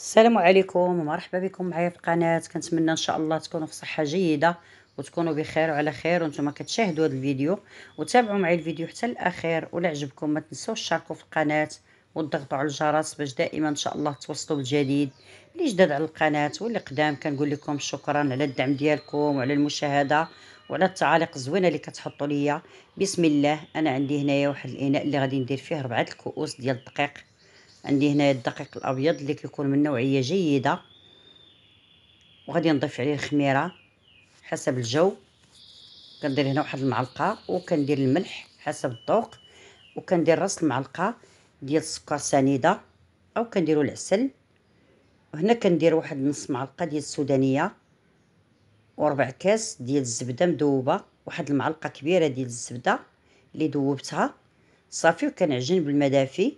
السلام عليكم ومرحبا بكم معايا في القناه كنتمنى ان شاء الله تكونوا في صحه جيده وتكونوا بخير وعلى خير وانتم كتشاهدوا هذا الفيديو وتابعوا معي الفيديو حتى الاخير ولا عجبكم ما تنسوش تشاركوا في القناه وتضغطوا على الجرس باش دائما ان شاء الله توصلوا بالجديد اللي جداد على القناه واللي قدام كنقول لكم شكرا على الدعم ديالكم وعلى المشاهده وعلى التعاليق الزوينه اللي كتحطوا ليا بسم الله انا عندي هنايا واحد الاناء اللي غادي ندير فيه ربعه الكؤوس ديال الدقيق عندي هنايا الدقيق الابيض اللي كيكون من نوعيه جيده وغادي نضيف عليه الخميره حسب الجو كندير هنا واحد المعلقه وكندير الملح حسب الذوق وكندير راس المعلقه ديال السكر سنيده او كنديروا العسل وهنا كندير واحد نص معلقه ديال السودانيه وربع كاس ديال الزبده مذوبه واحد المعلقه كبيره ديال الزبده اللي ذوبتها صافي وكنعجن بالمدافي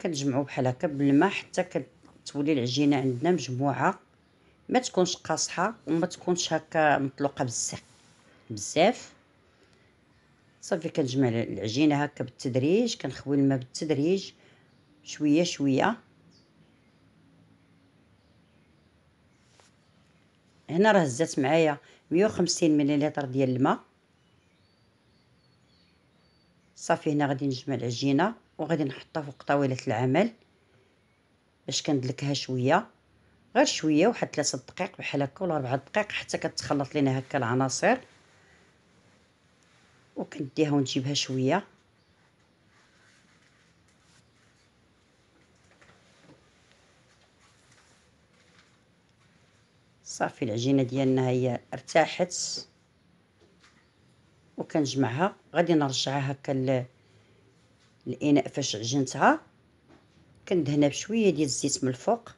كنجمعو بحال هكا بالماء حتى كتولي العجينه عندنا مجموعه ما تكونش قاصحه وما تكونش هكا مطلوقه بزاف بزاف صافي كنجمع العجينه هكا بالتدريج كنخوي الماء بالتدريج شويه شويه هنا راه هزات معايا 150 مليلتر ديال الماء صافي هنا غادي نجمع العجينه وغادي نحطها فوق طاوله العمل باش كندلكها شويه غير شويه واحد 3 دقائق بحال هكا ولا 4 دقائق حتى كتخلط لينا هكا العناصر وكنديها ونجيبها شويه صافي العجينه ديالنا هي ارتاحت وكنجمعها غادي نرجعها هكا الاناء فاش عجنتها كندهنها بشويه ديال الزيت من الفوق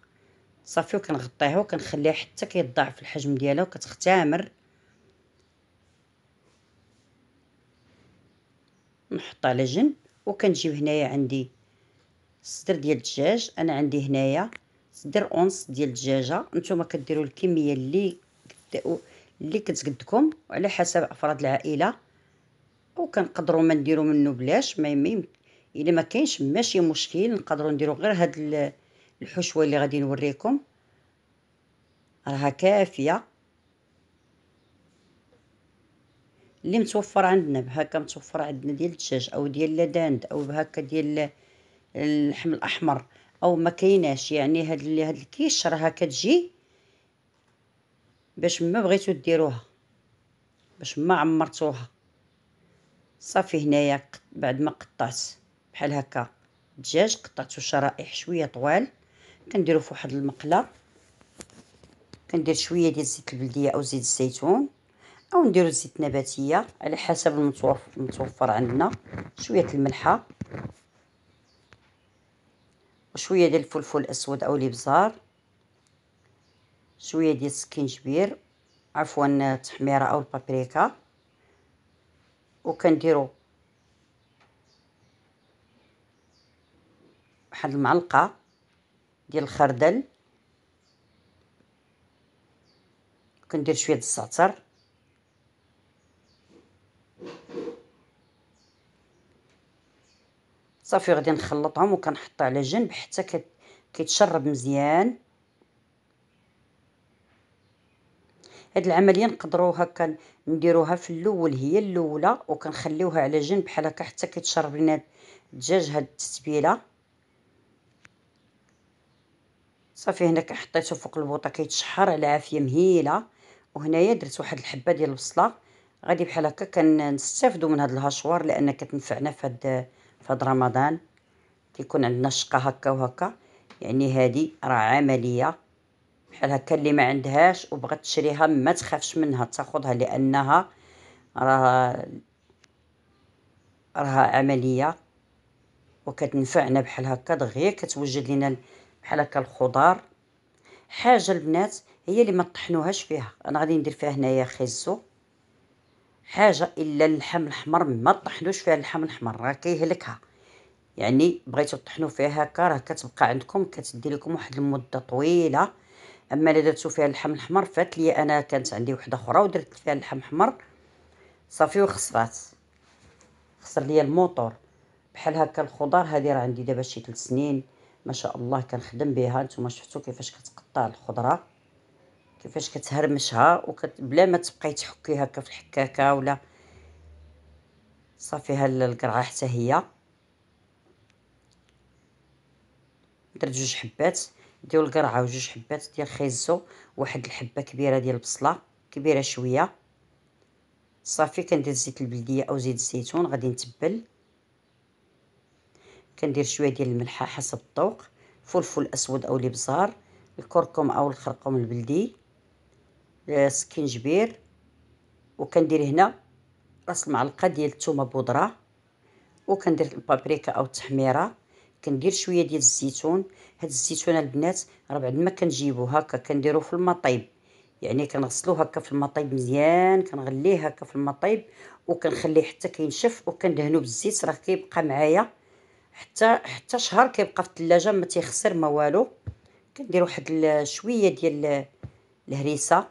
صافي وكنغطيها وكنخليها حتى كيضاعف الحجم ديالها وكتختامر نحطها على جنب وكنجيب هنايا عندي صدر ديال الدجاج انا عندي هنايا صدر اونص ديال الدجاجه نتوما كديروا الكميه اللي اللي كتقدكم وعلى حسب افراد العائله وكنقدروا ما نديروا منه بلاش ما الا ما كاينش ماشي مشكل نقدروا نديروا غير هاد الحشوه اللي غادي نوريكم راها كافيه اللي متوفر عندنا بهكا متوفر عندنا ديال الدجاج او ديال لاداند او بهكا ديال اللحم الاحمر او ما كايناش يعني هاد هاد الكيش راها كتجي باش ما بغيتو ديروها باش ما عمرتوها صافي هنايا بعد ما قطعت بحال هكا الدجاج قطعته شرائح شويه طوال كنديرو في واحد المقله كندير شويه ديال زيت البلديه او زيت الزيتون او نديرو زيت نباتيه على حسب المتوفر, المتوفر عندنا شويه الملحه وشويه ديال الفلفل الاسود او الابزار شويه ديال السكينجبير عفوا التحميره او البابريكا وكنديرو واحد المعلقه ديال الخردل كندير شويه د الزعتر صافي غادي نخلطهم وكنحطها على جنب حتى كيتشرب مزيان هاد العمليه نقدروا هكا نديروها في الاول هي الاولى وكنخليوها على جنب بحال هكا حتى كيتشرب لينا الدجاج هاد التتبيله صافي هنا حطيته فوق البوطه كيتشحر على عافيه مهيله وهنايا درت واحد الحبه ديال البصله غادي بحال هكا كنستافدوا من هاد الهشوار لان كتنفعنا في هاد في رمضان كيكون عندنا الشقه هكا وهكا يعني هادي راه عمليه بحال هكا اللي ما عندهاش وبغات تشريها ما تخافش منها تاخذها لانها راه راها عمليه وكتنفعنا بحال هكا دغيا كتوجد لينا بحال هكا الخضار حاجه البنات هي اللي ما طحنوهاش فيها انا غادي ندير فيها هنايا خيزو حاجه الا اللحم الاحمر ما طحنوش فيها اللحم الاحمر راه كيهلكها يعني بغيتو تطحنوا فيها هكا راه كتبقى عندكم كتدي لكم واحد المده طويله اما الا درتو فيها اللحم الاحمر فات لي انا كانت عندي وحده اخرى ودرت فيها اللحم الاحمر صافي وخسرات خسر لي الموطور بحال هكا الخضار هذه راه عندي دابا شي 3 سنين ما شاء الله كنخدم بها نتوما شفتوا كيفاش كتقطع الخضره كيفاش كتهرمشها وكت بلا ما تبقاي تحكي هكا في الحكاكه ولا صافي ها القرعه حتى هي درت جوج حبات ديال القرعه وجوج حبات ديال خيزو واحد الحبه كبيره ديال البصله كبيره شويه صافي كندير زيت البلديه او زيت الزيتون غادي نتبل كندير شويه ديال الملحه حسب الذوق فلفل اسود او الابزار الكركم او الخرقوم البلدي السكينجبير آه، وكندير هنا راس المعلقه ديال الثومه بودره وكندير البابريكا او التحميره كندير شويه ديال الزيتون هاد الزيتون البنات راه بعد ما كنجيبو هكا كنديرو في المطيب يعني كنغسلو هكا في المطيب مزيان كنغليه هكا في المطيب وكنخليه حتى كينشف وكندهنو بالزيت راه كيبقى معايا حتى حتى شهر كيبقى في الثلاجه ما تيخسر ما والو كندير واحد شويه ديال الهريسه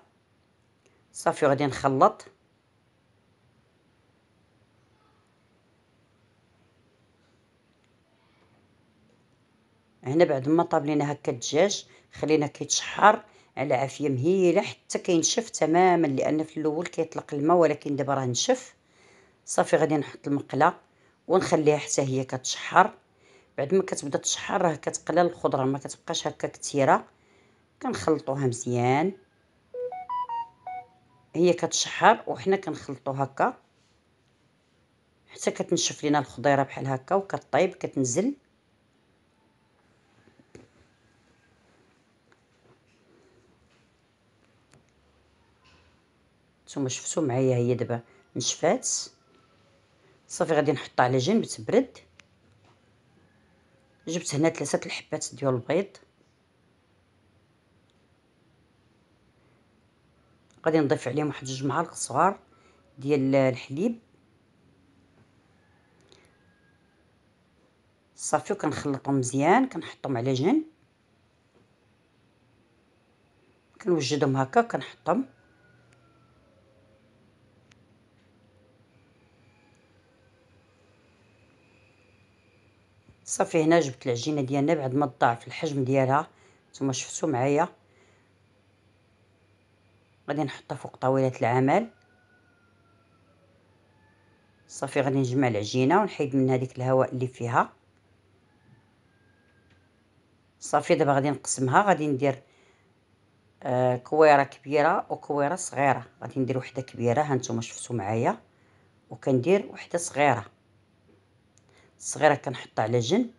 صافي وغادي نخلط هنا بعد ما طاب لينا هكا الدجاج خلينا كيتشحر على عافيه مهيله حتى كينشف تماما لان في الاول كيطلق الماء ولكن دابا راه نشف صافي غادي نحط المقله ونخليها حتى هي كتشحر بعد ما كتبدا تشحر راه كتقلل الخضره ما كتبقاش هكا كثيره كنخلطوها مزيان هي كتشحر وحنا كنخلطو هكا حتى كتنشف لينا الخضيره بحال هكا وكطيب كتنزل نتوما شفتو معايا هي دابا نشفات صافي غادي نحطها على جنب تبرد جبت هنا ثلاثه الحبات ديال البيض غادي نضيف عليهم واحد جوج معالق صغار ديال الحليب صافي وكنخلطهم مزيان كنحطهم على جنب كنوجدهم هكا كنحطهم صافي هنا جبت العجينه ديالنا بعد ما تضاعف الحجم ديالها نتوما شفتو معايا غادي نحطها فوق طاوله العمل صافي غادي نجمع العجينه ونحيد منها ديك الهواء اللي فيها صافي دابا غادي نقسمها غادي ندير آه كويره كبيره وكويره صغيره غادي ندير وحده كبيره هانتوما شفتو معايا وكندير وحده صغيره الصغيره كنحطها على جنب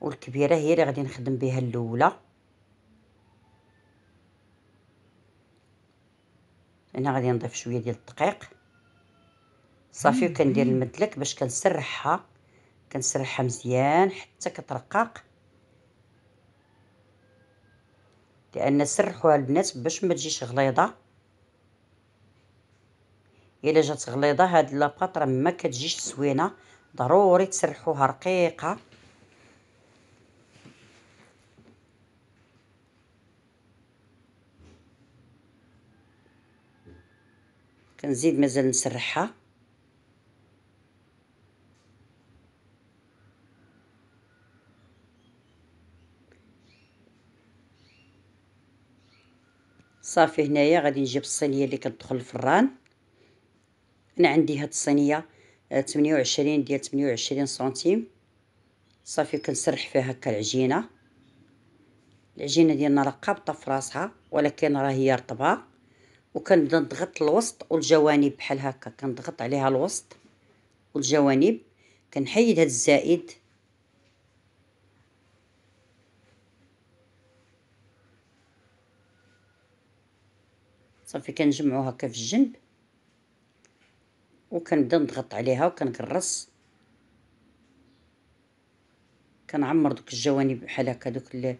والكبيره هي اللي غادي نخدم بها الاولى هنا غادي نضيف شويه ديال الدقيق صافي وكندير المدلك باش كنسرحها كنسرحها مزيان حتى كترقاق لان سرحوها البنات باش ما تجيش غليظه الا جات غليظه هاد لاباط راه ما كتجيش زوينه ضروري تسرحوها رقيقه كنزيد مازال نسرحها صافي هنايا غادي نجيب الصينيه اللي كتدخل الفران انا عندي هاد الصينيه تمنية وعشرين ديال تمنية وعشرين سنتيم صافي كنسرح فيها هكا العجينه العجينه ديالنا راه قابطه في راسها ولكن راه هي رطبه وكنبدا نضغط الوسط والجوانب بحال هكا كنضغط عليها الوسط والجوانب كنحيد هاد الزائد صافي كنجمعو هكا في الجنب وكنبدا نضغط عليها وكنقرص كنعمر دوك الجوانب بحال هكا دوك ال...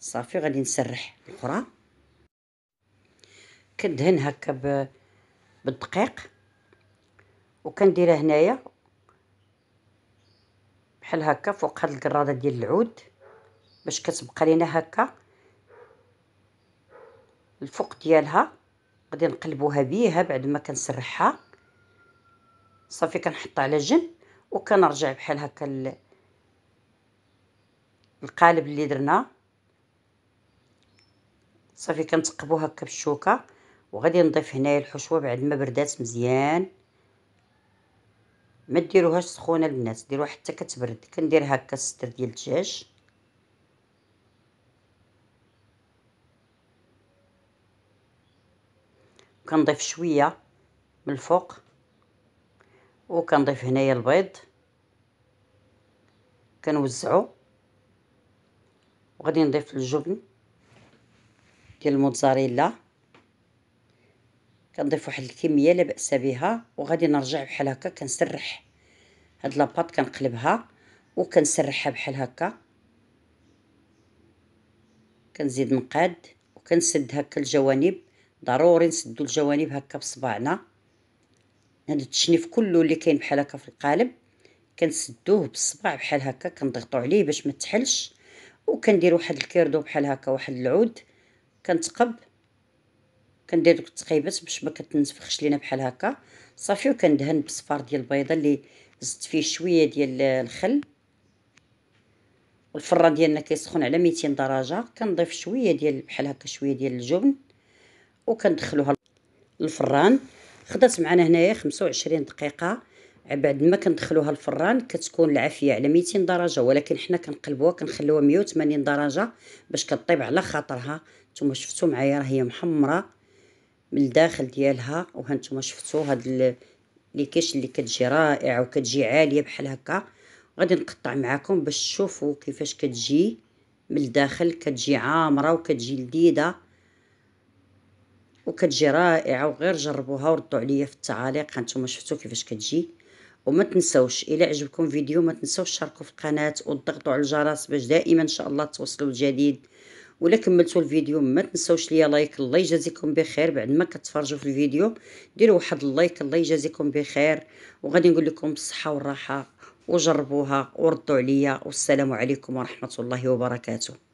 صافي غادي نسرح الاخرى كندهن هكا ب... بالدقيق وكنديرها هنايا بحال هكا فوق هاد القراده ديال العود باش كتبقى لينا هكا الفوق ديالها غادي نقلبوها بيها بعد ما كنسرحها صافي كنحطها على جنب وكنرجع بحال هكا القالب اللي درنا صافي كنتقبو هكا بالشوكه وغادي نضيف هنايا الحشوه بعد ما بردات مزيان ما ديروهاش سخونه البنات ديروها حتى كتبرد كندير هكا السطر ديال الدجاج كنضيف شويه من الفوق وكنضيف هنايا البيض كنوزعو وغادي نضيف الجبن ديال الموتزاريلا كنضيف واحد الكميه لا باس بها وغادي نرجع بحال هكا كنسرح هاد لاباط كنقلبها وكنسرحها بحال هكا كنزيد مقاد وكنسد هكا الجوانب ضروري نسدو الجوانب هكا بصبعنا هاد التشنيف كله اللي كاين بحال هكا في القالب كنسدوه بالصبع بحال هكا كنضغطو عليه باش ما تحلش وكندير واحد الكيردو بحال هكا واحد العود كنتقب كندير دوك التقيبات باش ما كتنفخش لينا بحال هكا صافي وكندهن بصفار ديال البيضه اللي زدت فيه شويه ديال الخل والفران ديالنا كيسخن على 200 درجه كنضيف شويه ديال بحال هكا شويه ديال الجبن وكندخلوها الفران خدات معنا هنايا 25 دقيقه بعد ما كندخلوها الفران كتكون العافيه على 200 درجه ولكن حنا كنقلبوها كنخليوها 180 درجه باش كطيب على خاطرها نتوما شفتوا معايا راه هي محمره من الداخل ديالها وها نتوما شفتوا هاد لي كيش اللي كتجي رائعه وكتجي عاليه بحال هكا غادي نقطع معكم باش تشوفوا كيفاش كتجي من الداخل كتجي عامره وكتجي لذيذه وكتجي رائعه وغير جربوها وردوا عليا في التعاليق هانتوما شفتوا كيفاش كتجي وما تنسوش الى عجبكم فيديو ما تنسوش تشاركوا في القناه وتضغطوا على الجرس باش دائما ان شاء الله توصلوا الجديد ولا كملتوا الفيديو ما تنسوش ليا لايك الله يجازيكم بخير بعد ما كتفرجوا في الفيديو ديروا واحد اللايك الله يجازيكم بخير وغادي نقول لكم بالصحه والراحه وجربوها وردوا عليا والسلام عليكم ورحمه الله وبركاته